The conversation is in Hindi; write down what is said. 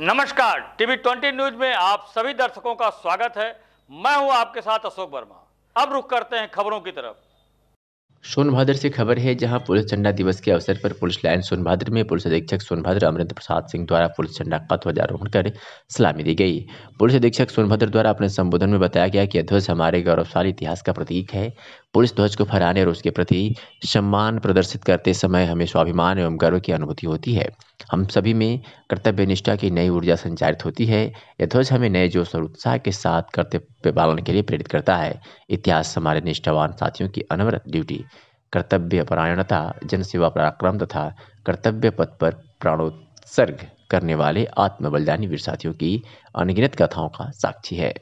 नमस्कार टीवी ट्वेंटी न्यूज में आप सभी दर्शकों का स्वागत है मैं हूं आपके साथ अशोक वर्मा अब रुख करते हैं खबरों की तरफ सोनभद्र से खबर है जहां पुलिस झंडा दिवस के अवसर पर पुलिस लाइन सोनभद्र में पुलिस अधीक्षक सोनभद्र अमृत प्रसाद सिंह द्वारा पुलिस झंडा का ध्वजारोहण कर सलामी दी गई पुलिस अधीक्षक सोनभद्र द्वारा अपने संबोधन में बताया गया कि ध्वज हमारे गौरवशाली इतिहास का प्रतीक है पुलिस ध्वज को फहराने और उसके प्रति सम्मान प्रदर्शित करते समय हमें स्वाभिमान एवं गर्व की अनुभूति होती है हम सभी में कर्तव्य निष्ठा की नई ऊर्जा संचारित होती है यह ध्वज हमें नए जोश और उत्साह के साथ कर्तव्य पालन के लिए प्रेरित करता है इतिहास हमारे निष्ठावान साथियों की अनवरत ड्यूटी कर्तव्य परायणता जनसेवा पराक्रम तथा कर्तव्य पथ पर प्राणोत्सर्ग करने वाले आत्मबलिदानी वीर साथियों की अनगिनत कथाओं का साक्षी है